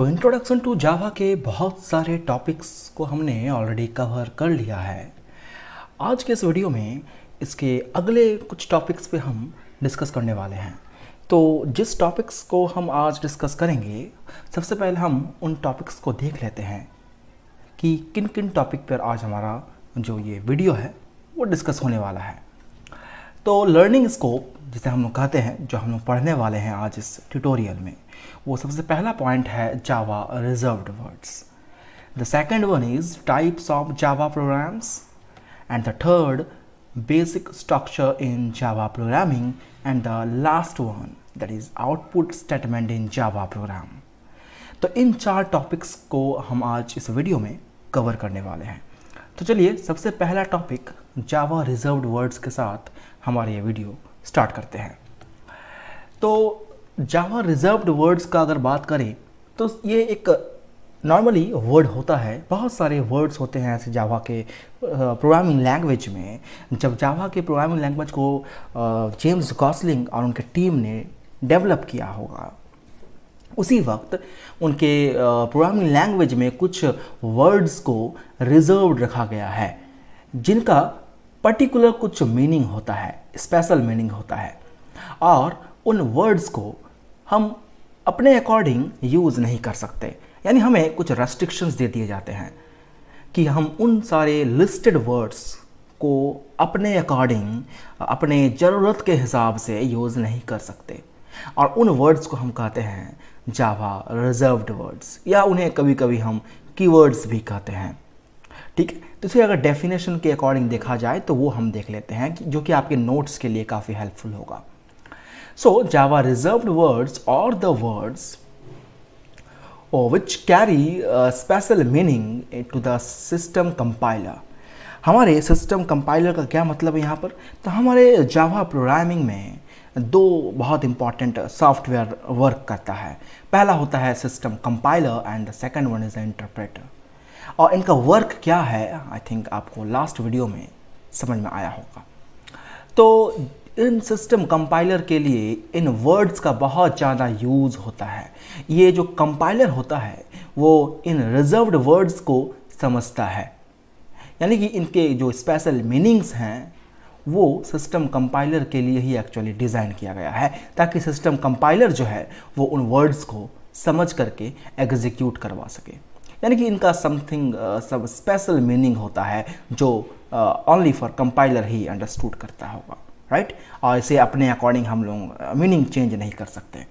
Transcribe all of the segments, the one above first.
तो introduction to जावा के बहुत सारे टॉपिक्स को हमने ऑलरेडी कवर कर लिया है आज के इस वीडियो में इसके अगले कुछ टॉपिक्स पे हम डिस्कस करने वाले हैं तो जिस टॉपिक्स को हम आज डिस्कस करेंगे सबसे पहले हम उन टॉपिक्स को देख लेते हैं कि किन किन टॉपिक पर आज हमारा जो ये वीडियो है वो डिस्कस होने वाला है तो लर्निंग स्कोप जिसे हम लोग कहते हैं जो हम लोग पढ़ने वाले हैं आज इस ट्यूटोरियल में वो सबसे पहला पॉइंट है Java reserved words the second one is types of Java programs and the third basic structure in Java programming and the last one that is output statement in Java program तो इन चार topics को हम आज इस video में cover करने वाले हैं तो चलिए सबसे पहला टॉपिक जावा रिजर्व्ड वर्ड्स के साथ हमारे ये वीडियो स्टार्ट करते हैं तो जावा रिजर्व्ड वर्ड्स का अगर बात करें तो ये एक नॉर्मली वर्ड होता है बहुत सारे वर्ड्स होते हैं ऐसे जावा के प्रोग्रामिंग लैंग्वेज में जब जावा के प्रोग्रामिंग लैंग्वेज को जेम्स गॉसलिंग और उनके टीम ने डेवलप किया होगा उसी वक्त उनके प्रोग्रामिंग लैंग्वेज में कुछ वर्ड्स को रिजर्व रखा गया है जिनका पर्टिकुलर कुछ मीनिंग होता है स्पेशल मीनिंग होता है और उन वर्ड्स को हम अपने अकॉर्डिंग यूज़ नहीं कर सकते यानी हमें कुछ रेस्ट्रिक्शंस दे दिए जाते हैं कि हम उन सारे लिस्टेड वर्ड्स को अपने अकॉर्डिंग अपने ज़रूरत के हिसाब से यूज़ नहीं कर सकते और उन वर्ड्स को हम कहते हैं जावा रिजर्व्ड वर्ड्स या उन्हें कभी कभी हम कीवर्ड्स भी कहते हैं ठीक है तो इसे अगर डेफिनेशन के अकॉर्डिंग देखा जाए तो वो हम देख लेते हैं कि जो कि आपके नोट्स के लिए काफ़ी हेल्पफुल होगा So Java reserved words are the words which carry a special meaning to the system compiler. हमारे सिस्टम कंपाइलर का क्या मतलब है यहाँ पर तो हमारे जावा प्रोग्रामिंग में दो बहुत इंपॉर्टेंट सॉफ्टवेयर वर्क करता है पहला होता है system compiler and the second one is the interpreter और इनका वर्क क्या है आई थिंक आपको लास्ट वीडियो में समझ में आया होगा तो इन सिस्टम कंपाइलर के लिए इन वर्ड्स का बहुत ज़्यादा यूज़ होता है ये जो कंपाइलर होता है वो इन रिजर्व्ड वर्ड्स को समझता है यानी कि इनके जो स्पेशल मीनिंग्स हैं वो सिस्टम कंपाइलर के लिए ही एक्चुअली डिज़ाइन किया गया है ताकि सिस्टम कंपाइलर जो है वो उन वर्ड्स को समझ करके एग्जीक्यूट करवा सके यानी कि इनका समथिंग सब स्पेशल मीनिंग होता है जो ओनली फॉर कंपाइलर ही अंडरस्टूड करता होगा राइट और इसे अपने अकॉर्डिंग हम लोग मीनिंग uh, चेंज नहीं कर सकते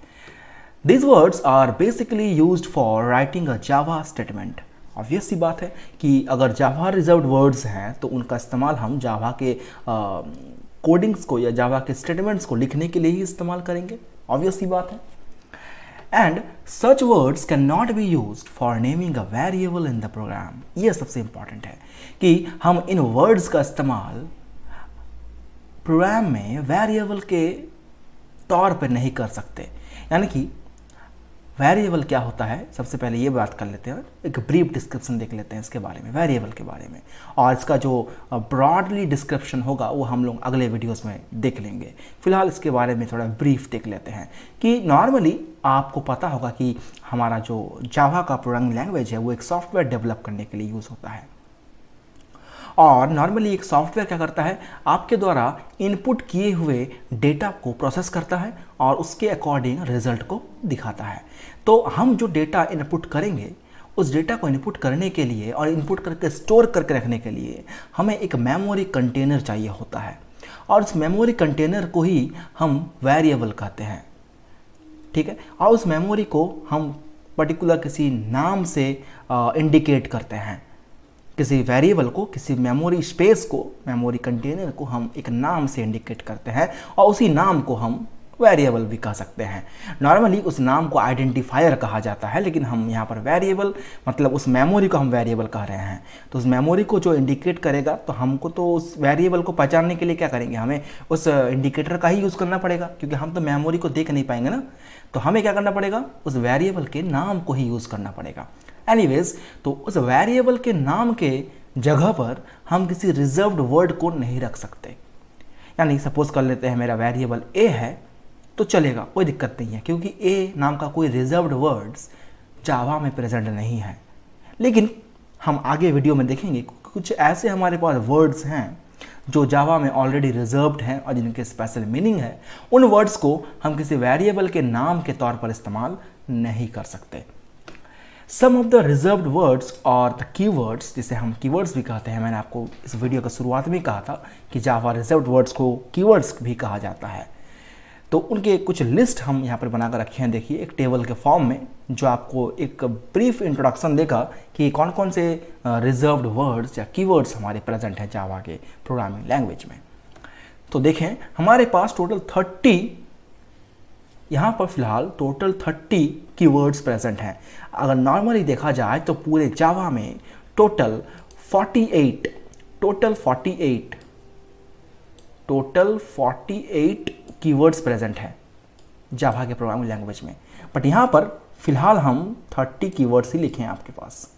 these words are basically use for writing a Java statement obvious सी बात है कि अगर जावा रिजर्व वर्ड्स हैं तो उनका इस्तेमाल हम जावा के कोडिंग्स uh, को या जावा के स्टेटमेंट्स को लिखने के लिए ही इस्तेमाल करेंगे ऑब्वियस सी बात है and such words can not be use for naming a variable in the program ये सबसे इंपॉर्टेंट है कि हम इन वर्ड्स का इस्तेमाल प्रोग्राम में वेरिएबल के तौर पर नहीं कर सकते यानी कि वेरिएबल क्या होता है सबसे पहले ये बात कर लेते हैं एक ब्रीफ डिस्क्रिप्शन देख लेते हैं इसके बारे में वेरिएबल के बारे में और इसका जो ब्रॉडली डिस्क्रिप्शन होगा वो हम लोग अगले वीडियोस में देख लेंगे फिलहाल इसके बारे में थोड़ा ब्रीफ देख लेते हैं कि नॉर्मली आपको पता होगा कि हमारा जो जावा का प्रोग्रामिंग लैंग्वेज है वो एक सॉफ्टवेयर डेवलप करने के लिए यूज़ होता है और नॉर्मली एक सॉफ्टवेयर क्या करता है आपके द्वारा इनपुट किए हुए डेटा को प्रोसेस करता है और उसके अकॉर्डिंग रिजल्ट को दिखाता है तो हम जो डेटा इनपुट करेंगे उस डेटा को इनपुट करने के लिए और इनपुट करके स्टोर करके रखने के लिए हमें एक मेमोरी कंटेनर चाहिए होता है और उस मेमोरी कंटेनर को ही हम वेरिएबल कहते हैं ठीक है और उस मेमोरी को हम पर्टिकुलर किसी नाम से इंडिकेट करते हैं किसी वेरिएबल को किसी मेमोरी स्पेस को मेमोरी कंटेनर को हम एक नाम से इंडिकेट करते हैं और उसी नाम को हम वेरिएबल भी कह सकते हैं नॉर्मली उस नाम को आइडेंटिफायर कहा जाता है लेकिन हम यहाँ पर वेरिएबल मतलब उस मेमोरी को हम वेरिएबल कह रहे हैं तो उस मेमोरी को जो इंडिकेट करेगा तो हमको तो उस वेरिएबल को पहचानने के लिए क्या करेंगे हमें उस इंडिकेटर का ही यूज़ करना पड़ेगा क्योंकि हम तो मेमोरी को देख नहीं पाएंगे ना तो हमें क्या करना पड़ेगा उस वेरिएबल के नाम को ही यूज़ करना पड़ेगा एनीवेज तो उस वेरिएबल के नाम के जगह पर हम किसी रिजर्व्ड वर्ड को नहीं रख सकते यानी सपोज कर लेते हैं मेरा वेरिएबल ए है तो चलेगा कोई दिक्कत नहीं है क्योंकि ए नाम का कोई रिजर्व्ड वर्ड्स जावा में प्रेजेंट नहीं है लेकिन हम आगे वीडियो में देखेंगे कुछ ऐसे हमारे पास वर्ड्स हैं जो जावा में ऑलरेडी रिजर्व्ड हैं और जिनके स्पेशल मीनिंग है उन वर्ड्स को हम किसी वेरिएबल के नाम के तौर पर इस्तेमाल नहीं कर सकते some of the reserve words और द कीवर्ड्स जिसे हम कीवर्ड्स भी कहते हैं मैंने आपको इस वीडियो का शुरुआत में कहा था कि जावा रिजर्व वर्ड्स को कीवर्ड्स भी कहा जाता है तो उनके कुछ लिस्ट हम यहाँ पर बनाकर रखे हैं देखिए एक टेबल के फॉर्म में जो आपको एक ब्रीफ इंट्रोडक्शन देगा कि कौन कौन से रिजर्व्ड वर्ड्स या कीवर्ड्स हमारे प्रेजेंट हैं जावा के प्रोग्रामिंग लैंग्वेज में तो देखें हमारे पास टोटल थर्टी यहाँ पर फिलहाल टोटल 30 कीवर्ड्स प्रेजेंट हैं अगर नॉर्मली देखा जाए तो पूरे जावा में total 48 total 48 total 48 keywords present हैं जावा के प्रोग्रामिंग लैंग्वेज में बट यहाँ पर फिलहाल हम 30 कीवर्ड्स ही लिखे हैं आपके पास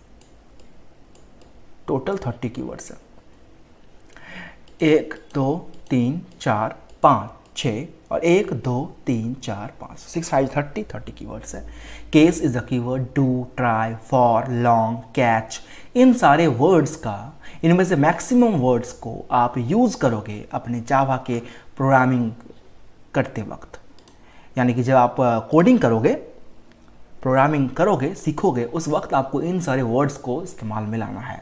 टोटल 30 कीवर्ड्स हैं एक दो तीन चार पाँच छः और एक दो तीन चार पाँच six five thirty thirty keywords है case is a keyword do try for long catch इन सारे वर्ड्स का इनमें से मैक्सिमम वर्ड्स को आप यूज़ करोगे अपने जावा के प्रोग्रामिंग करते वक्त यानी कि जब आप कोडिंग करोगे प्रोग्रामिंग करोगे सीखोगे उस वक्त आपको इन सारे वर्ड्स को इस्तेमाल में लाना है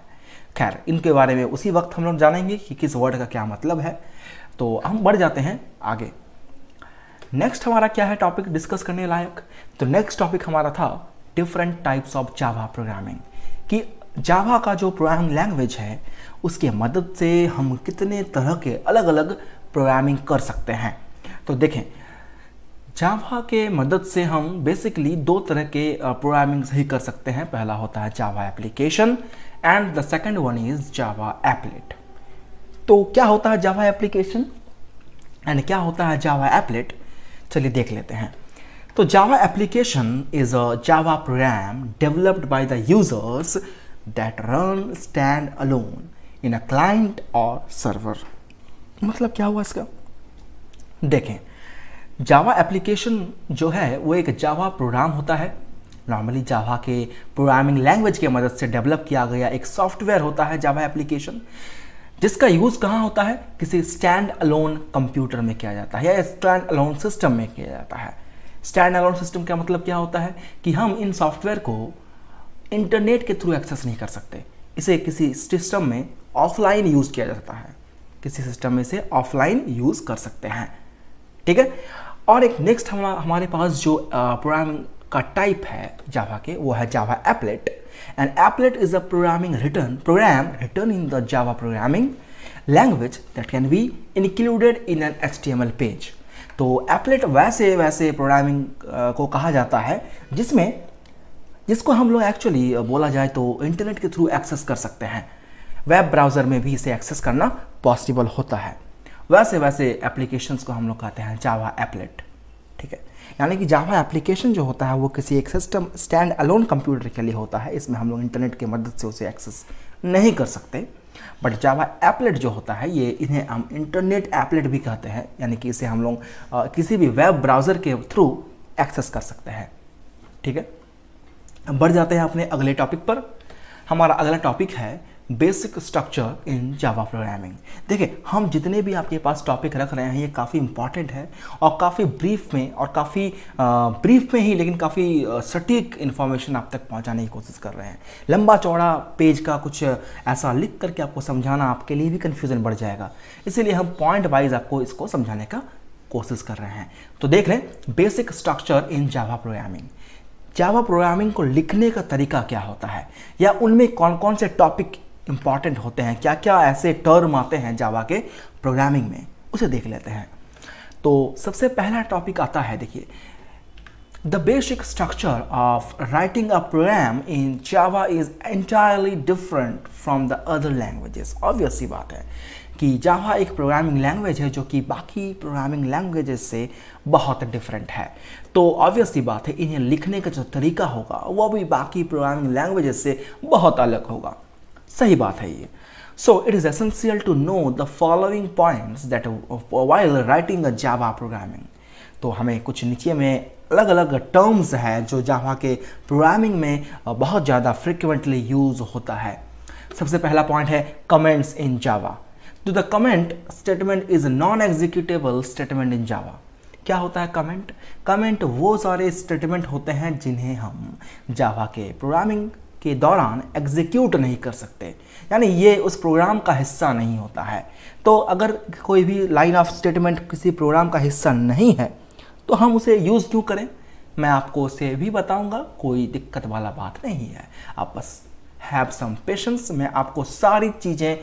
खैर इनके बारे में उसी वक्त हम लोग जानेंगे कि किस वर्ड का क्या मतलब है तो हम बढ़ जाते हैं आगे नेक्स्ट हमारा क्या है टॉपिक डिस्कस करने लायक तो नेक्स्ट टॉपिक हमारा था different types of Java programming कि जावा का जो प्रोग्रामिंग लैंग्वेज है उसके मदद से हम कितने तरह के अलग अलग प्रोग्रामिंग कर सकते हैं तो देखें जावा के मदद से हम बेसिकली दो तरह के प्रोग्रामिंग ही कर सकते हैं पहला होता है Java application and the second one is Java applet तो क्या होता है जावा एप्लीकेशन एंड क्या होता है जावा एपलेट चलिए देख लेते हैं तो Java application is a Java program developed by the users that run stand alone in a client और सर्वर मतलब क्या हुआ इसका देखें जावा एप्लीकेशन जो है वो एक जावा प्रोग्राम होता है नॉर्मली जावा के प्रोग्रामिंग लैंग्वेज के मदद से डेवलप किया गया एक सॉफ्टवेयर होता है जावा एप्लीकेशन जिसका यूज़ कहाँ होता है किसी स्टैंड अलोन कंप्यूटर में किया जाता है या स्टैंड अलोन सिस्टम में किया जाता है स्टैंड अलोन सिस्टम का मतलब क्या होता है कि हम इन सॉफ्टवेयर को इंटरनेट के थ्रू एक्सेस नहीं कर सकते इसे किसी सिस्टम में ऑफलाइन यूज़ किया जाता है किसी सिस्टम में इसे ऑफलाइन यूज़ कर सकते हैं ठीक है और एक नेक्स्ट हमारे पास जो प्रोग्रामिंग का टाइप है जावा के वो है Java applet An applet is a programming written program written in the Java programming language that can be included in an HTML page. तो एप्लेट वैसे वैसे प्रोग्रामिंग को कहा जाता है जिसमें जिसको हम लोग एक्चुअली बोला जाए तो इंटरनेट के थ्रू एक्सेस कर सकते हैं वेब ब्राउज़र में भी इसे एक्सेस करना पॉसिबल होता है वैसे वैसे एप्लीकेशंस को हम लोग कहते हैं जावा एप्लेट ठीक है यानी कि जावा एप्लीकेशन जो होता है वो किसी एक सिस्टम स्टैंड अलोन कंप्यूटर के लिए होता है इसमें हम लोग इंटरनेट की मदद से उसे एक्सेस नहीं कर सकते बट जावा एपलेट जो होता है ये इन्हें हम इंटरनेट एपलेट भी कहते हैं यानी कि इसे हम लोग किसी भी वेब ब्राउज़र के थ्रू एक्सेस कर सकते हैं ठीक है बढ़ जाते हैं अपने अगले टॉपिक पर हमारा अगला टॉपिक है basic structure in Java programming देखिए हम जितने भी आपके पास टॉपिक रख रहे हैं ये काफ़ी इंपॉर्टेंट है और काफ़ी ब्रीफ में और काफ़ी ब्रीफ में ही लेकिन काफ़ी सटीक इन्फॉर्मेशन आप तक पहुंचाने की कोशिश कर रहे हैं लंबा चौड़ा पेज का कुछ ऐसा लिख करके आपको समझाना आपके लिए भी कन्फ्यूज़न बढ़ जाएगा इसीलिए हम पॉइंट वाइज आपको इसको समझाने का कोशिश कर रहे हैं तो देख रहे हैं basic structure in Java programming Java programming को लिखने का तरीका क्या होता है या उनमें कौन कौन से टॉपिक इंपॉर्टेंट होते हैं क्या क्या ऐसे टर्म आते हैं जावा के प्रोग्रामिंग में उसे देख लेते हैं तो सबसे पहला टॉपिक आता है देखिए the basic structure of writing a program in Java is entirely different from the other languages obvious ही बात है कि जावा एक प्रोग्रामिंग लैंग्वेज है जो कि बाकी प्रोग्रामिंग लैंग्वेजेस से बहुत डिफरेंट है तो ऑब्वियस ही बात है इन्हें लिखने का जो तरीका होगा वह भी बाकी प्रोग्रामिंग लैंग्वेजेस से बहुत अलग होगा सही बात है ये so it is essential to know the following points that while writing a Java programming तो हमें कुछ नीचे में अलग अलग टर्म्स है जो जावा के प्रोग्रामिंग में uh, बहुत ज़्यादा फ्रिक्वेंटली यूज होता है सबसे पहला पॉइंट है कमेंट्स इन जावा तो the comment statement is non executable statement in Java क्या होता है कमेंट कमेंट वो सारे स्टेटमेंट होते हैं जिन्हें हम जावा के प्रोग्रामिंग के दौरान एग्जीक्यूट नहीं कर सकते यानी ये उस प्रोग्राम का हिस्सा नहीं होता है तो अगर कोई भी लाइन ऑफ स्टेटमेंट किसी प्रोग्राम का हिस्सा नहीं है तो हम उसे यूज़ क्यों करें मैं आपको उसे भी बताऊंगा कोई दिक्कत वाला बात नहीं है आप बस हैव सम पेशेंस मैं आपको सारी चीज़ें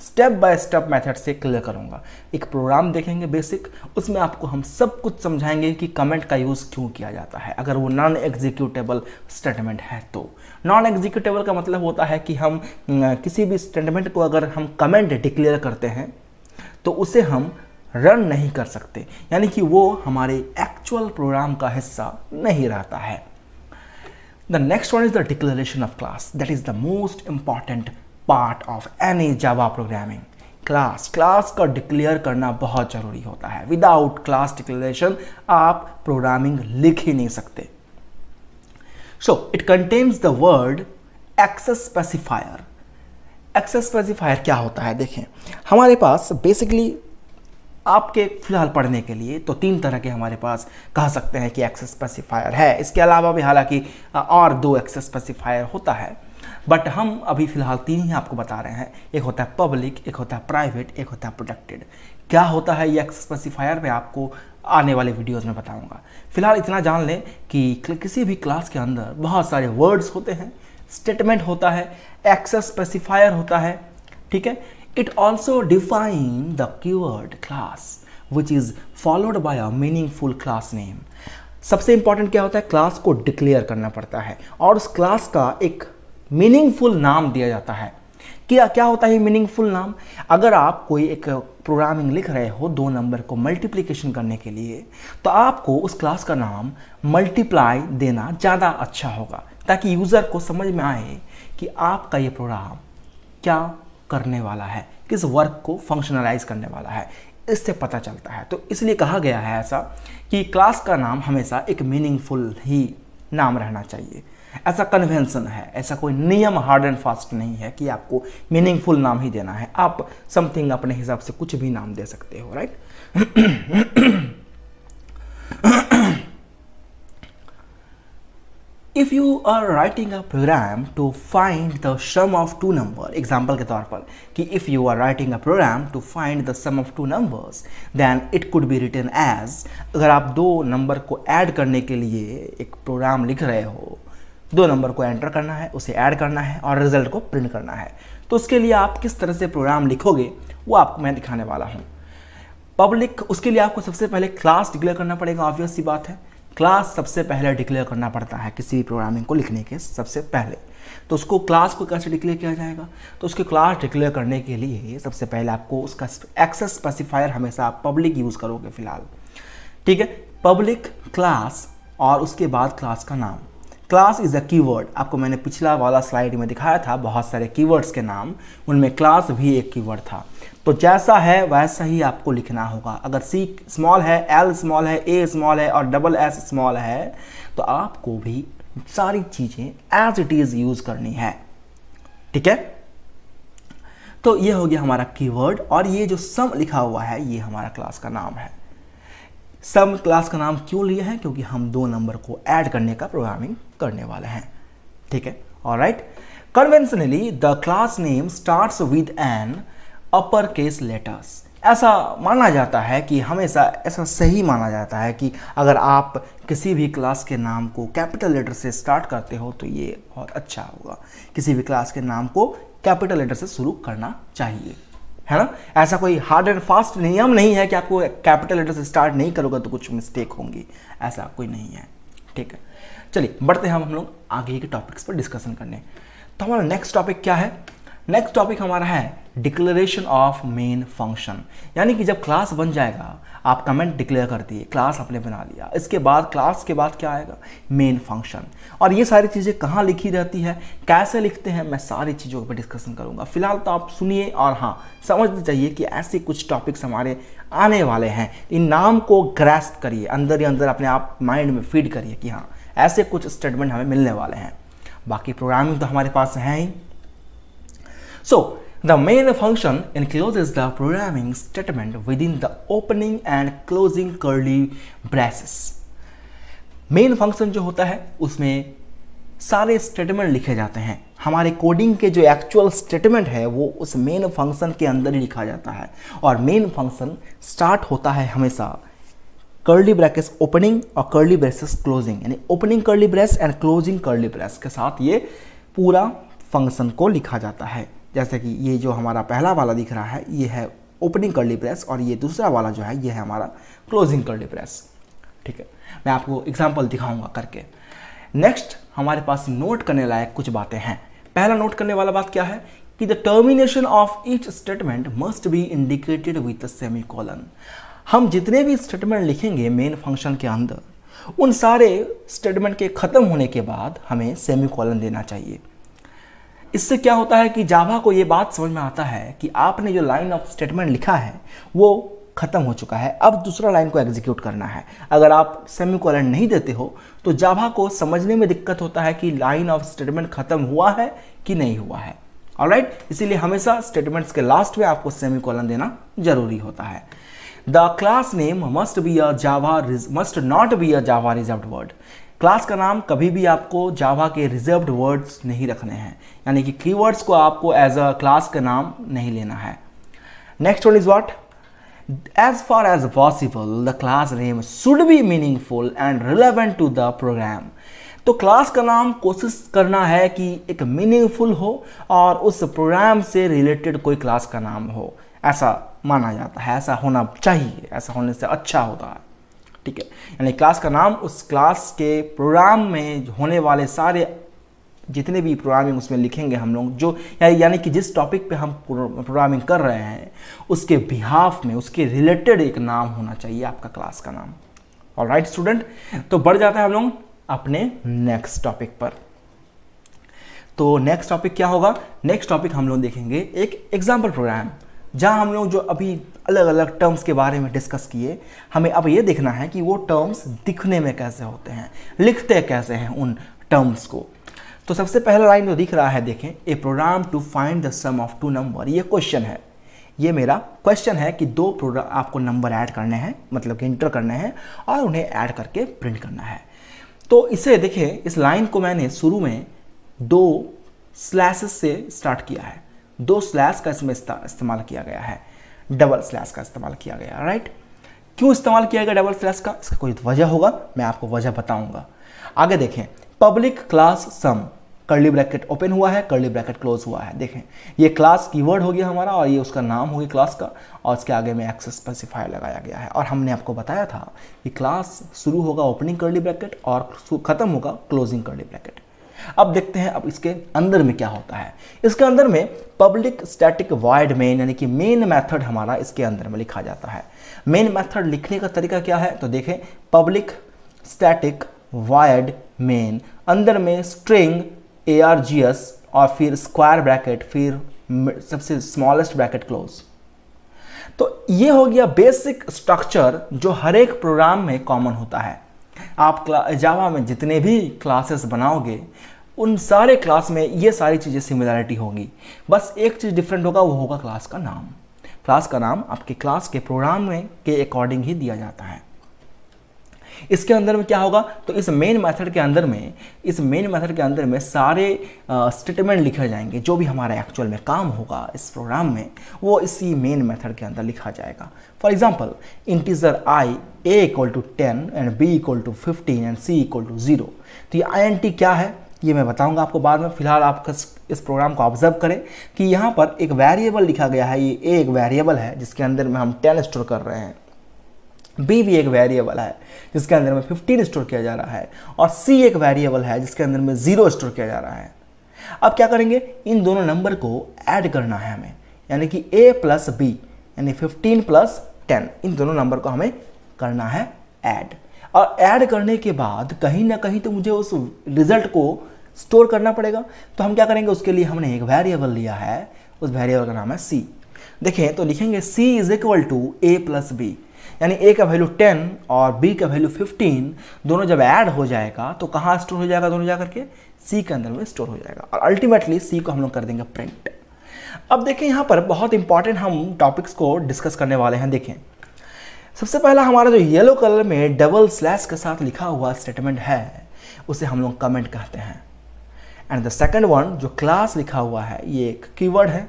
स्टेप बाय स्टेप मेथड से क्लियर करूंगा एक प्रोग्राम देखेंगे बेसिक उसमें आपको हम सब कुछ समझाएंगे कि कमेंट का यूज़ क्यों किया जाता है अगर वो नॉन एग्जीक्यूटेबल स्टेटमेंट है तो नॉन एग्जीक्यूटेबल का मतलब होता है कि हम किसी भी स्टेटमेंट को अगर हम कमेंट डिक्लेयर करते हैं तो उसे हम रन नहीं कर सकते यानी कि वो हमारे एक्चुअल प्रोग्राम का हिस्सा नहीं रहता है the next one is the declaration of class that is the most important part of any Java programming class class का डिक्लेयर करना बहुत ज़रूरी होता है विदाउट क्लास डिक्लेरेशन आप प्रोग्रामिंग लिख ही नहीं सकते so it contains the word access specifier access specifier क्या होता है देखें हमारे पास बेसिकली आपके फिलहाल पढ़ने के लिए तो तीन तरह के हमारे पास कह सकते हैं कि एक्सेस स्पेसिफायर है इसके अलावा भी हालांकि और दो एक्सेस स्पेसिफायर होता है बट हम अभी फ़िलहाल तीन ही आपको बता रहे हैं एक होता है पब्लिक एक होता है प्राइवेट एक होता है प्रोटेक्टेड क्या होता है ये स्पेसिफायर में आपको आने वाले वीडियोस में बताऊंगा फिलहाल इतना जान लें कि किसी भी क्लास के अंदर बहुत सारे वर्ड्स होते हैं स्टेटमेंट होता है एक्सेस स्पेसिफायर होता है ठीक है it also define the keyword class which is followed by a meaningful class name सबसे इंपॉर्टेंट क्या होता है क्लास को डिक्लेयर करना पड़ता है और उस क्लास का एक मीनिंगफुल नाम दिया जाता है क्या क्या होता है मीनिंगफुल नाम अगर आप कोई एक प्रोग्रामिंग लिख रहे हो दो नंबर को मल्टीप्लिकेशन करने के लिए तो आपको उस क्लास का नाम मल्टीप्लाई देना ज़्यादा अच्छा होगा ताकि यूज़र को समझ में आए कि आपका ये प्रोग्राम क्या करने वाला है किस वर्क को फंक्शनलाइज करने वाला है इससे पता चलता है तो इसलिए कहा गया है ऐसा कि क्लास का नाम हमेशा एक मीनिंगफुल ही नाम रहना चाहिए ऐसा कन्वेंशन है ऐसा कोई नियम हार्ड एंड फास्ट नहीं है कि आपको मीनिंगफुल नाम ही देना है आप समथिंग अपने हिसाब से कुछ भी नाम दे सकते हो right if you are writing a program to find the sum of two number example के तौर पर कि if you are writing a program to find the sum of two numbers then it could be return as अगर आप दो number को add करने के लिए एक प्रोग्राम लिख रहे हो दो नंबर को एंटर करना है उसे ऐड करना है और रिजल्ट को प्रिंट करना है तो उसके लिए आप किस तरह से प्रोग्राम लिखोगे वो आपको मैं दिखाने वाला हूँ पब्लिक उसके लिए आपको सबसे पहले क्लास डिक्लेयर करना पड़ेगा ऑब्वियस सी बात है क्लास सबसे पहले डिक्लेयर करना पड़ता है किसी भी प्रोग्रामिंग को लिखने के सबसे पहले तो उसको क्लास को कैसे डिक्लेयर किया जाएगा तो उसके क्लास डिक्लेयर करने के लिए सबसे पहले आपको उसका एक्सेस स्पेसिफायर हमेशा आप पब्लिक यूज़ करोगे फिलहाल ठीक है पब्लिक क्लास और उसके बाद क्लास का नाम क्लास इज़ अ कीवर्ड आपको मैंने पिछला वाला स्लाइड में दिखाया था बहुत सारे कीवर्ड्स के नाम उनमें क्लास भी एक कीवर्ड था तो जैसा है वैसा ही आपको लिखना होगा अगर सी स्मॉल है एल स्मॉल है ए स्मॉल है और डबल एस स्मॉल है तो आपको भी सारी चीज़ें एज इट इज़ यूज़ करनी है ठीक है तो ये हो गया हमारा कीवर्ड और ये जो सम लिखा हुआ है ये हमारा क्लास का नाम है सम क्लास का नाम क्यों लिया है क्योंकि हम दो नंबर को ऐड करने का प्रोग्रामिंग करने वाले हैं ठीक है और right conventionally the class name start with an upper case letters ऐसा माना जाता है कि हमेशा ऐसा सही माना जाता है कि अगर आप किसी भी क्लास के नाम को कैपिटल लेटर से स्टार्ट करते हो तो ये बहुत अच्छा होगा किसी भी क्लास के नाम को कैपिटल लेटर से शुरू करना चाहिए है ना ऐसा कोई हार्ड एंड फास्ट नियम नहीं है कि आपको कैपिटल लेटर से स्टार्ट नहीं करोगे तो कुछ मिस्टेक होंगी ऐसा कोई नहीं है ठीक है चलिए बढ़ते हैं हम हम लोग आगे के टॉपिक्स पर डिस्कशन करने तो हमारा नेक्स्ट टॉपिक क्या है नेक्स्ट टॉपिक हमारा है डिक्लेरेशन ऑफ मेन फंक्शन यानी कि जब क्लास बन जाएगा आप कमेंट डिक्लेयर कर दिए क्लास आपने बना लिया इसके बाद क्लास के बाद क्या आएगा मेन फंक्शन और ये सारी चीज़ें कहाँ लिखी रहती है कैसे लिखते हैं मैं सारी चीज़ों पर डिस्कशन करूँगा फिलहाल तो आप सुनिए और हाँ समझते चाहिए कि ऐसे कुछ टॉपिक्स हमारे आने वाले हैं इन नाम को ग्रेस्प करिए अंदर ही अंदर अपने आप माइंड में फीड करिए कि हाँ ऐसे कुछ स्टेटमेंट हमें मिलने वाले हैं बाकी प्रोग्रामिंग तो हमारे पास हैं ही So the main function encloses the programming statement within the opening and closing curly braces. Main function जो होता है उसमें सारे स्टेटमेंट लिखे जाते हैं हमारे कोडिंग के जो एक्चुअल स्टेटमेंट है वो उस मेन फंक्शन के अंदर ही लिखा जाता है और मेन फंक्शन स्टार्ट होता है हमेशा कर्ली ब्रैकेस ओपनिंग और कर्ली ब्रेसेस क्लोजिंग यानी opening curly brace and closing curly brace के साथ ये पूरा फंक्शन को लिखा जाता है जैसे कि ये जो हमारा पहला वाला दिख रहा है ये है ओपनिंग कर्ली प्रेस और ये दूसरा वाला जो है ये है हमारा क्लोजिंग कर्ली प्रेस ठीक है मैं आपको एग्जाम्पल दिखाऊंगा करके नेक्स्ट हमारे पास नोट करने लायक कुछ बातें हैं पहला नोट करने वाला बात क्या है कि the termination of each statement must be indicated with semicolon हम जितने भी स्टेटमेंट लिखेंगे मेन फंक्शन के अंदर उन सारे स्टेटमेंट के ख़त्म होने के बाद हमें सेमी कॉलन देना चाहिए इससे क्या होता है कि जावा को ये बात समझ में आता है कि आपने जो लाइन ऑफ स्टेटमेंट लिखा है वो खत्म हो चुका है अब दूसरा लाइन को एग्जीक्यूट करना है अगर आप सेमी कॉलन नहीं देते हो तो जाभा को समझने में दिक्कत होता है कि लाइन ऑफ स्टेटमेंट खत्म हुआ है कि नहीं हुआ है और राइट इसीलिए हमेशा स्टेटमेंट्स के लास्ट में आपको सेमी कॉलन देना जरूरी होता है the class name must be a Java must not be a Java reserved word class का नाम कभी भी आपको जावा के रिजर्व्ड वर्ड्स नहीं रखने हैं यानी कि कीवर्ड्स को आपको एज अ क्लास का नाम नहीं लेना है next one is what as far as possible the class name should be meaningful and relevant to the program तो क्लास का नाम कोशिश करना है कि एक मीनिंगफुल हो और उस प्रोग्राम से रिलेटेड कोई क्लास का नाम हो ऐसा माना जाता है ऐसा होना चाहिए ऐसा होने से अच्छा होता है ठीक है यानी क्लास का नाम उस क्लास के प्रोग्राम में होने वाले सारे जितने भी प्रोग्रामिंग उसमें लिखेंगे हम लोग जो या, यानी कि जिस टॉपिक पे हम प्रोग्रामिंग कर रहे हैं उसके बिहाफ में उसके रिलेटेड एक नाम होना चाहिए आपका क्लास का नाम और राइट स्टूडेंट तो बढ़ जाते हैं हम लोग अपने नेक्स्ट टॉपिक पर तो नेक्स्ट टॉपिक क्या होगा नेक्स्ट टॉपिक हम लोग देखेंगे एक एग्जाम्पल प्रोग्राम जहाँ हम लोग जो अभी अलग अलग टर्म्स के बारे में डिस्कस किए हमें अब ये देखना है कि वो टर्म्स दिखने में कैसे होते हैं लिखते कैसे हैं उन टर्म्स को तो सबसे पहला लाइन जो दिख रहा है देखें a program to find the sum of two number ये क्वेश्चन है ये मेरा क्वेश्चन है कि दो प्रोग्राम आपको नंबर ऐड करने हैं मतलब कि इंटर करने हैं और उन्हें ऐड करके प्रिंट करना है तो इसे देखिए इस लाइन को मैंने शुरू में दो स्लैसेस से स्टार्ट किया है दो स्लैश का इसमें इस्तेमाल किया गया है डबल स्लैश का इस्तेमाल किया गया राइट क्यों इस्तेमाल किया गया डबल स्लैश का इसका कोई वजह होगा मैं आपको वजह बताऊंगा आगे देखें public class sum curly bracket open हुआ है कर्ली ब्रैकेट क्लोज हुआ है देखें ये क्लास कीवर्ड हो गया हमारा और ये उसका नाम हो गया क्लास का और उसके आगे में एक्सेस स्पेसिफायर लगाया गया है और हमने आपको बताया था कि क्लास शुरू होगा ओपनिंग कर्ली ब्रैकेट और ख़त्म होगा क्लोजिंग कर्ली ब्रैकेट अब देखते हैं अब इसके अंदर में क्या होता है इसके अंदर में पब्लिक स्टैटिक वाइड मेन यानी कि मेन मेथड हमारा इसके अंदर में लिखा जाता है मेन मेथड लिखने का तरीका क्या है तो देखें पब्लिक स्टैटिक वायर्ड मेन अंदर में string A R G S और फिर स्क्वायर ब्रैकेट फिर सबसे स्मॉलेस्ट ब्रैकेट क्लोज तो ये हो गया बेसिक स्ट्रक्चर जो हर एक प्रोग्राम में कॉमन होता है आप जावा में जितने भी क्लासेस बनाओगे उन सारे क्लास में ये सारी चीज़ें सिमिलरिटी होंगी बस एक चीज़ डिफरेंट होगा वो होगा क्लास का नाम क्लास का नाम आपके क्लास के प्रोग्राम में के अकॉर्डिंग ही दिया जाता है इसके अंदर में क्या होगा तो इस मेन मेथड के अंदर में इस मेन मेथड के अंदर में सारे स्टेटमेंट लिखे जाएंगे जो भी हमारा एक्चुअल में काम होगा इस प्रोग्राम में वो इसी मेन मेथड के अंदर लिखा जाएगा for example integer I A equal to ten and B equal to fifteen and C equal to zero तो ये आई क्या है ये मैं बताऊंगा आपको बाद में फिलहाल आप इस प्रोग्राम को ऑब्जर्व करें कि यहाँ पर एक वेरिएबल लिखा गया है ये एक वेरिएबल है जिसके अंदर में हम टेन स्टोर कर रहे हैं बी भी एक वेरिएबल है जिसके अंदर में फिफ्टीन स्टोर किया जा रहा है और सी एक वेरिएबल है जिसके अंदर में ज़ीरो स्टोर किया जा रहा है अब क्या करेंगे इन दोनों नंबर को ऐड करना है हमें यानी कि ए प्लस बी यानी फिफ्टीन प्लस टेन इन दोनों नंबर को हमें करना है ऐड और ऐड करने के बाद कहीं ना कहीं तो मुझे उस रिजल्ट को स्टोर करना पड़ेगा तो हम क्या करेंगे उसके लिए हमने एक वेरिएबल लिया है उस वेरिएबल का नाम है सी देखें तो लिखेंगे C is equal to A plus B यानी ए का वैल्यू 10 और बी का वैल्यू 15 दोनों जब ऐड हो जाएगा तो कहाँ स्टोर हो जाएगा दोनों जा करके सी के अंदर में स्टोर हो जाएगा और अल्टीमेटली सी को हम लोग कर देंगे प्रिंट अब देखें यहाँ पर बहुत इंपॉर्टेंट हम टॉपिक्स को डिस्कस करने वाले हैं देखें सबसे पहला हमारा जो येलो कलर में डबल स्लैश के साथ लिखा हुआ स्टेटमेंट है उसे हम लोग कमेंट कहते हैं एंड द सेकेंड वन जो क्लास लिखा हुआ है ये एक कीवर्ड है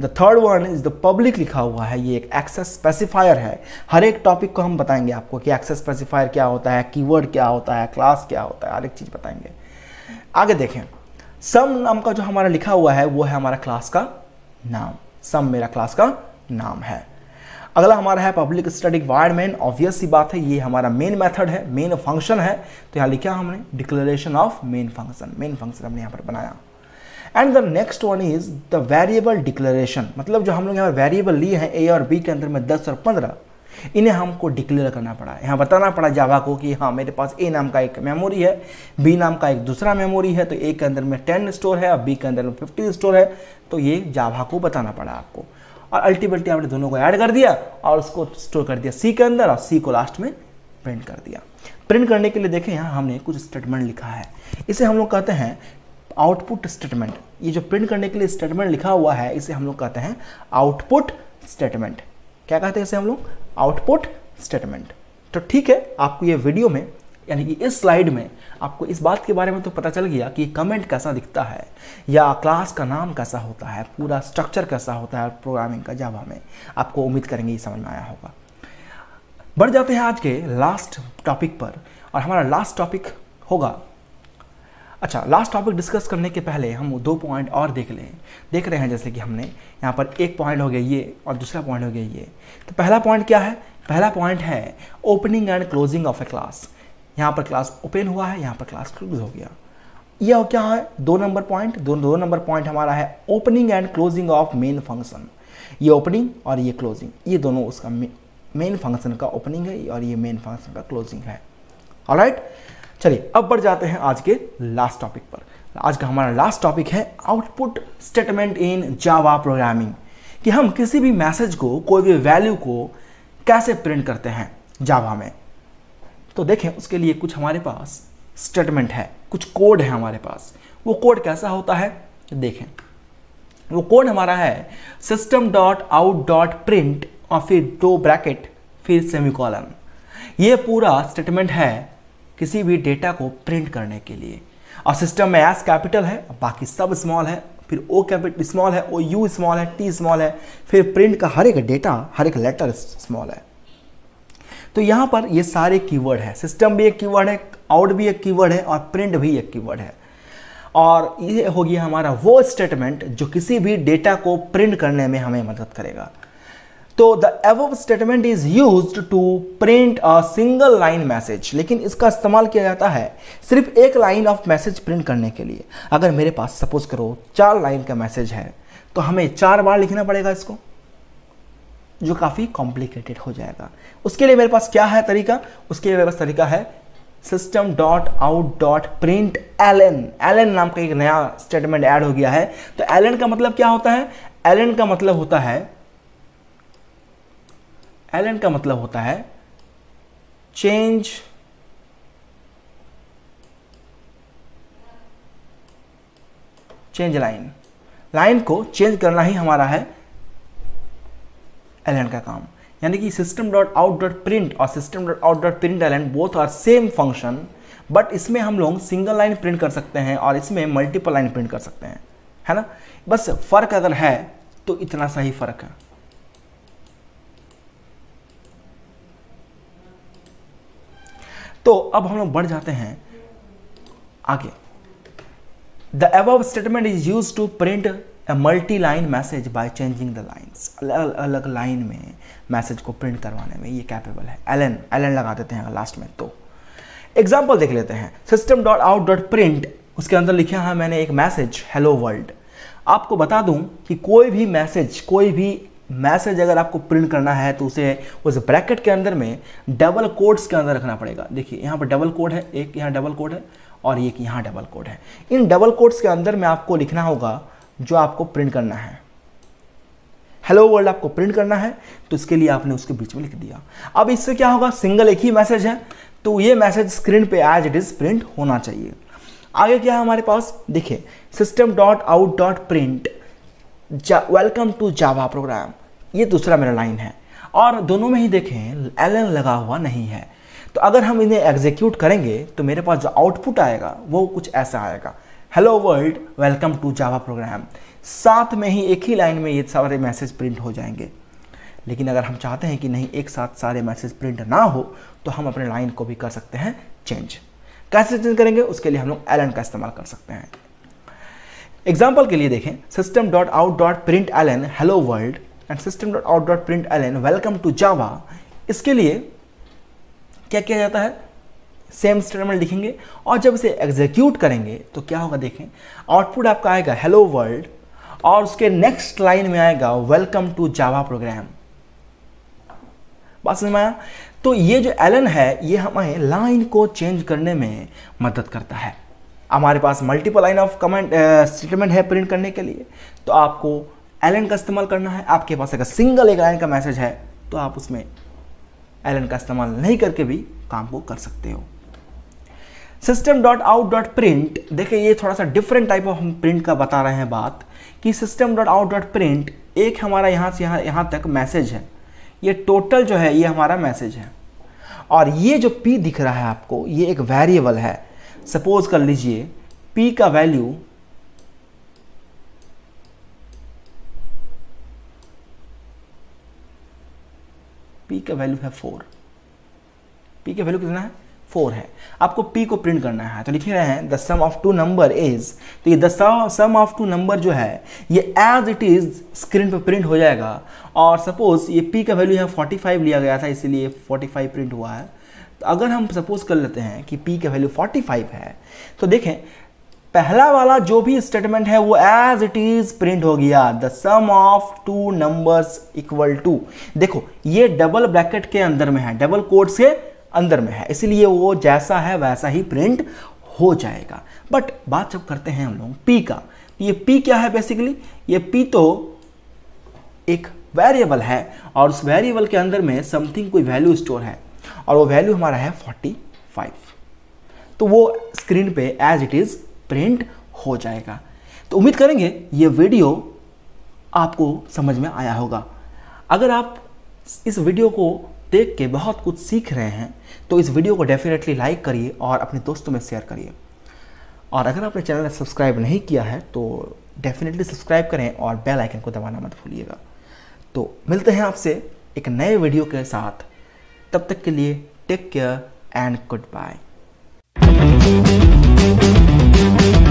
the third one is the public लिखा हुआ है ये एक एक्सेस स्पेसिफायर है हर एक टॉपिक को हम बताएंगे आपको कि एक्सेस स्पेसिफायर क्या होता है कीवर्ड क्या होता है क्लास क्या होता है हर एक चीज़ बताएंगे आगे देखें सम नाम का जो हमारा लिखा हुआ है वो है हमारा क्लास का नाम सम मेरा क्लास का नाम है अगला हमारा है पब्लिक स्टडी इन्वायरमेंट ऑब्वियस सी बात है ये हमारा मेन मेथड है मेन फंक्शन है तो यहाँ लिखा हमने declaration of main function main function हमने यहाँ पर बनाया and the next one is the variable declaration मतलब जो हम लोग यहाँ वेरिएबल लिए हैं ए और बी के अंदर में दस और पंद्रह इन्हें हमको डिक्लेयर करना पड़ा यहाँ बताना पड़ा जावा को कि हाँ मेरे पास ए नाम का एक मेमोरी है बी नाम का एक दूसरा मेमोरी है तो ए के अंदर में टेन स्टोर है और बी के अंदर में फिफ्टी स्टोर है तो ये जावा को बताना पड़ा आपको और अल्टीमेटली आपने दोनों को ऐड कर दिया और उसको स्टोर कर दिया सी के अंदर और सी को लास्ट में प्रिंट कर दिया प्रिंट करने के लिए देखें यहाँ हमने कुछ स्टेटमेंट लिखा है इसे हम लोग कहते हैं आउटपुट स्टेटमेंट ये जो प्रिंट करने के लिए स्टेटमेंट लिखा हुआ है इसे हम लोग कहते हैं आउटपुट स्टेटमेंट क्या कहते हैं इसे हम लोग आउटपुट स्टेटमेंट तो ठीक है आपको ये वीडियो में यानी कि इस स्लाइड में आपको इस बात के बारे में तो पता चल गया कि कमेंट कैसा दिखता है या क्लास का नाम कैसा होता है पूरा स्ट्रक्चर कैसा होता है प्रोग्रामिंग का जवाब में आपको उम्मीद करेंगे ये समझ में आया होगा बढ़ जाते हैं आज के लास्ट टॉपिक पर और हमारा लास्ट टॉपिक होगा अच्छा लास्ट टॉपिक डिस्कस करने के पहले हम दो पॉइंट और देख लें देख रहे हैं जैसे कि हमने यहाँ पर एक पॉइंट हो गया ये और दूसरा पॉइंट हो गया ये तो पहला पॉइंट क्या है पहला पॉइंट है opening and closing of a class यहाँ पर क्लास ओपन हुआ है यहाँ पर क्लास क्लोज हो गया यह क्या है दो नंबर पॉइंट दो दो नंबर पॉइंट हमारा है opening and closing of main function ये ओपनिंग और ये क्लोजिंग ये दोनों उसका मेन फंक्शन का ओपनिंग है और ये मेन फंक्शन का क्लोजिंग है ऑलराइट right? चलिए अब बढ़ जाते हैं आज के लास्ट टॉपिक पर आज का हमारा लास्ट टॉपिक है output statement in Java programming कि हम किसी भी मैसेज को कोई भी वैल्यू को कैसे प्रिंट करते हैं जावा में तो देखें उसके लिए कुछ हमारे पास स्टेटमेंट है कुछ कोड है हमारे पास वो कोड कैसा होता है देखें वो कोड हमारा है system dot out dot print और फिर दो ब्रैकेट फिर सेमिकॉलन ये पूरा स्टेटमेंट है किसी भी डेटा को प्रिंट करने के लिए और सिस्टम में एस कैपिटल है बाकी सब स्मॉल है फिर ओ कैपिटल स्मॉल है ओ यू स्मॉल है टी स्मॉल है फिर प्रिंट का हर एक डेटा हर एक लेटर स्मॉल है तो यहाँ पर ये सारे कीवर्ड है सिस्टम भी एक कीवर्ड है आउट भी एक कीवर्ड है और प्रिंट भी एक कीवर्ड है और ये हो गया हमारा वो स्टेटमेंट जो किसी भी डेटा को प्रिंट करने में हमें मदद करेगा तो the above statement is use to print a single line message लेकिन इसका इस्तेमाल किया जाता है सिर्फ एक लाइन ऑफ मैसेज प्रिंट करने के लिए अगर मेरे पास सपोज करो चार लाइन का मैसेज है तो हमें चार बार लिखना पड़ेगा इसको जो काफ़ी कॉम्प्लिकेटेड हो जाएगा उसके लिए मेरे पास क्या है तरीका उसके लिए मेरे पास तरीका है system dot out dot print L N L N नाम का एक नया स्टेटमेंट ऐड हो गया है तो एल एन का मतलब क्या होता है एल एन का मतलब होता है एल का मतलब होता है चेंज चेंज लाइन लाइन को चेंज करना ही हमारा है एल का काम यानी कि system dot out dot print और system dot out dot print L both are same function but इसमें हम लोग सिंगल लाइन प्रिंट कर सकते हैं और इसमें मल्टीपल लाइन प्रिंट कर सकते हैं है ना बस फर्क अगर है तो इतना सा ही फर्क है तो अब हम लोग बढ़ जाते हैं आगे the above statement is use to print a multi line message by changing the lines अलग अलग लाइन में मैसेज को प्रिंट करवाने में ये कैपेबल है एल एन एल एन लगा देते हैं लास्ट में तो एग्जाम्पल देख लेते हैं system dot out dot print उसके अंदर लिखा है मैंने एक मैसेज हेलो वर्ल्ड आपको बता दूं कि कोई भी मैसेज कोई भी मैसेज अगर आपको प्रिंट करना है तो उसे उस ब्रैकेट के अंदर में डबल कोड्स के अंदर रखना पड़ेगा देखिए यहाँ पर डबल कोड है एक यहाँ डबल कोड है और एक यहाँ डबल कोड है इन डबल कोड्स के अंदर में आपको लिखना होगा जो आपको प्रिंट करना है हेलो वर्ल्ड आपको प्रिंट करना है तो इसके लिए आपने उसके बीच में लिख दिया अब इससे क्या होगा सिंगल एक ही मैसेज है तो ये मैसेज स्क्रीन पे एज इट इज़ प्रिंट होना चाहिए आगे क्या है हमारे पास देखिए system dot out dot print welcome to Java program ये दूसरा मेरा लाइन है और दोनों में ही देखें एल एन लगा हुआ नहीं है तो अगर हम इन्हें एग्जीक्यूट करेंगे तो मेरे पास जो आउटपुट आएगा वो कुछ ऐसा आएगा hello world welcome to Java program साथ में ही एक ही लाइन में ये सारे मैसेज प्रिंट हो जाएंगे लेकिन अगर हम चाहते हैं कि नहीं एक साथ सारे मैसेज प्रिंट ना हो तो हम अपने लाइन को भी कर सकते हैं चेंज कैसे चेंज करेंगे उसके लिए हम लोग एल का इस्तेमाल कर सकते हैं एग्जाम्पल के लिए देखें system dot out dot print L hello world and system dot out dot print L N welcome to Java इसके लिए क्या किया जाता है सेम स्टेटमेंट लिखेंगे और जब इसे एग्जीक्यूट करेंगे तो क्या होगा देखें आउटपुट आपका आएगा हेलो वर्ल्ड और उसके नेक्स्ट लाइन में आएगा वेलकम टू जावा प्रोग्राम बात समझ में आया तो ये जो एलन है ये हमें लाइन को चेंज करने में मदद करता है हमारे पास multiple line of comment statement है प्रिंट करने के लिए तो आपको एलन का इस्तेमाल करना है आपके पास अगर सिंगल एक लाइन का मैसेज है तो आप उसमें एलन का इस्तेमाल नहीं करके भी काम को कर सकते हो system dot out dot print देखिए ये थोड़ा सा डिफरेंट टाइप ऑफ हम प्रिंट का बता रहे हैं बात कि system dot out dot print एक हमारा यहाँ से यहाँ यहाँ तक मैसेज है ये टोटल जो है ये हमारा मैसेज है और ये जो पी दिख रहा है आपको ये एक वेरिएबल है सपोज कर लीजिए पी का वैल्यू पी का वैल्यू है फोर पी का वैल्यू कितना है फोर है आपको पी को प्रिंट करना है तो लिखे रहे हैं the sum of two number is तो ये the sum of two number जो है ये एज इट इज स्क्रीन पर प्रिंट हो जाएगा और सपोज ये पी का वैल्यू यहाँ फोर्टी फाइव लिया गया था इसीलिए फोर्टी फाइव प्रिंट हुआ है तो अगर हम सपोज कर लेते हैं कि पी का वैल्यू 45 है तो देखें पहला वाला जो भी स्टेटमेंट है वो एज इट इज प्रिंट हो गया the sum of two numbers equal to देखो ये डबल ब्रैकेट के अंदर में है डबल कोट्स के अंदर में है इसलिए वो जैसा है वैसा ही प्रिंट हो जाएगा बट बात जब करते हैं हम लोग पी का ये पी क्या है बेसिकली ये पी तो एक वेरिएबल है और उस वेरिएबल के अंदर में समथिंग कोई वैल्यू स्टोर है और वो वैल्यू हमारा है 45 तो वो स्क्रीन पे एज इट इज़ प्रिंट हो जाएगा तो उम्मीद करेंगे ये वीडियो आपको समझ में आया होगा अगर आप इस वीडियो को देख के बहुत कुछ सीख रहे हैं तो इस वीडियो को डेफिनेटली लाइक करिए और अपने दोस्तों में शेयर करिए और अगर आपने चैनल सब्सक्राइब नहीं किया है तो डेफिनेटली सब्सक्राइब करें और बेल आइकन को दबाना मत भूलिएगा तो मिलते हैं आपसे एक नए वीडियो के साथ तब तक के लिए take care and good bye Thank you.